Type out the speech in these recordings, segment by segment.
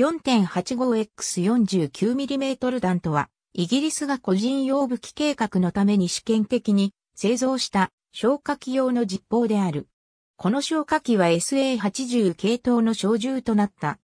4.85X49mm 弾とは、イギリスが個人用武器計画のために試験的に製造した消火器用の実砲である。この消火器は SA80 系統の小銃となった。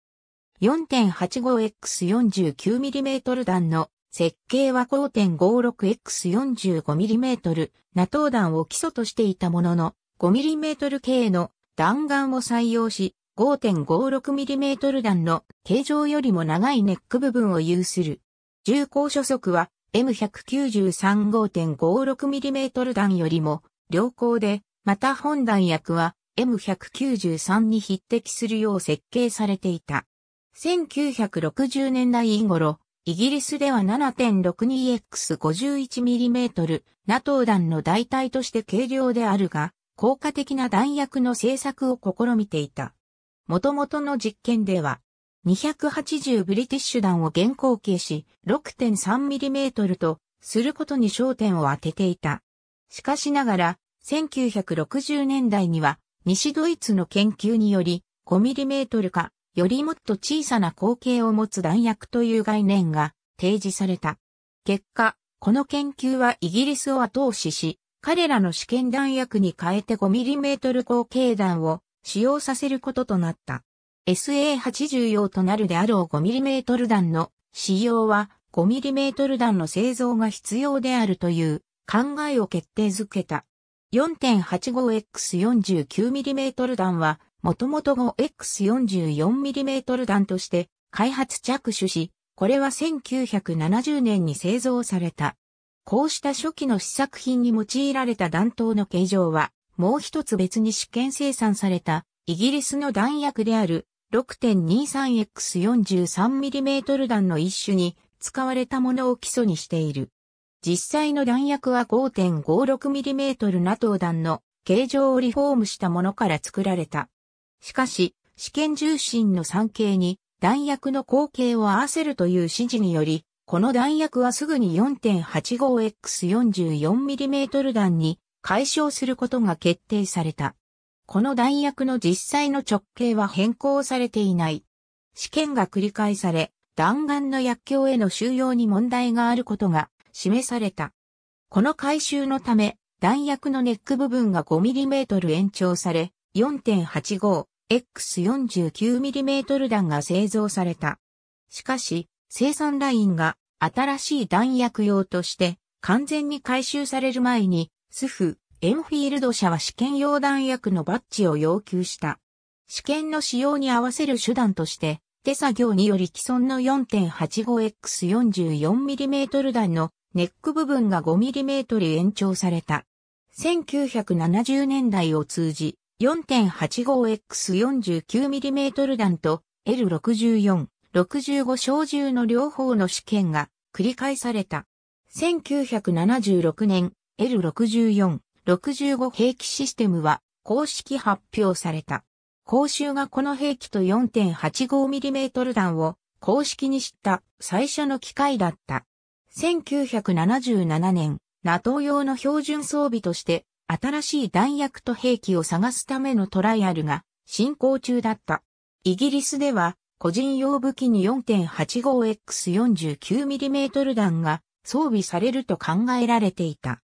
4.85X49mm 弾の設計は 5.56X45mm ナトー弾を基礎としていたものの 5mm 系の弾丸を採用し 5.56mm 弾の形状よりも長いネック部分を有する。重厚初速は M193.556mm 弾よりも良好で、また本弾薬は M193 に匹敵するよう設計されていた。1960年代頃、イギリスでは 7.62X51mm NATO 弾の代替として軽量であるが、効果的な弾薬の製作を試みていた。元々の実験では、280ブリティッシュ弾を現行形し、6.3mm とすることに焦点を当てていた。しかしながら、1960年代には、西ドイツの研究により、5mm か、よりもっと小さな口径を持つ弾薬という概念が提示された。結果、この研究はイギリスを後押しし、彼らの試験弾薬に変えて 5mm 口径弾を使用させることとなった。SA80 用となるであろう 5mm 弾の使用は 5mm 弾の製造が必要であるという考えを決定づけた。4.85X49mm 弾はもともと 5X44mm 弾として開発着手し、これは1970年に製造された。こうした初期の試作品に用いられた弾頭の形状は、もう一つ別に試験生産された、イギリスの弾薬である 6.23X43mm 弾の一種に使われたものを基礎にしている。実際の弾薬は 5.56mm ナトウ弾の形状をリフォームしたものから作られた。しかし、試験重心の産経に弾薬の口径を合わせるという指示により、この弾薬はすぐに 4.85X44mm 弾に解消することが決定された。この弾薬の実際の直径は変更されていない。試験が繰り返され、弾丸の薬莢への収容に問題があることが示された。この回収のため、弾薬のネック部分が 5mm 延長され、4.85X49mm 弾が製造された。しかし、生産ラインが新しい弾薬用として完全に回収される前にスフ、エンフィールド社は試験用弾薬のバッジを要求した。試験の使用に合わせる手段として、手作業により既存の 4.85x44mm 弾のネック部分が 5mm 延長された。1970年代を通じ、4.85x49mm 弾と L64、65小銃の両方の試験が繰り返された。1976年、L64、65兵器システムは公式発表された。公衆がこの兵器と 4.85mm 弾を公式に知った最初の機械だった。1977年、NATO 用の標準装備として新しい弾薬と兵器を探すためのトライアルが進行中だった。イギリスでは個人用武器に 4.85x49mm 弾が装備されると考えられていた。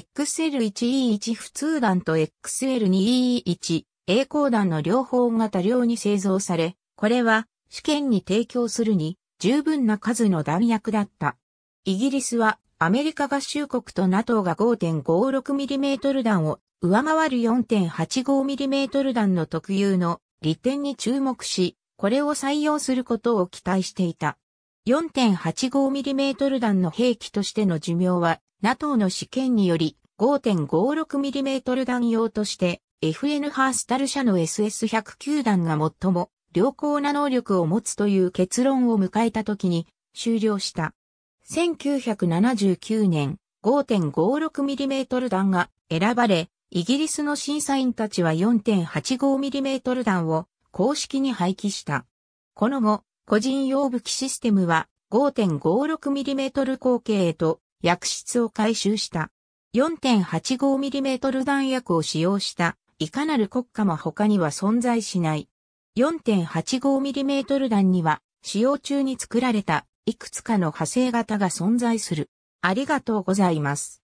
XL1E1 普通弾と XL2E1 栄光弾の両方が多量に製造され、これは試験に提供するに十分な数の弾薬だった。イギリスはアメリカ合衆国と NATO が 5.56mm 弾を上回る 4.85mm 弾の特有の利点に注目し、これを採用することを期待していた。4.85mm 弾の兵器としての寿命は NATO の試験により 5.56mm 弾用として FN ハースタル社の SS109 弾が最も良好な能力を持つという結論を迎えた時に終了した。1979年 5.56mm 弾が選ばれ、イギリスの審査員たちは 4.85mm 弾を公式に廃棄した。この後、個人用武器システムは 5.56mm 口径と薬室を回収した。4.85mm 弾薬を使用したいかなる国家も他には存在しない。4.85mm 弾には使用中に作られたいくつかの派生型が存在する。ありがとうございます。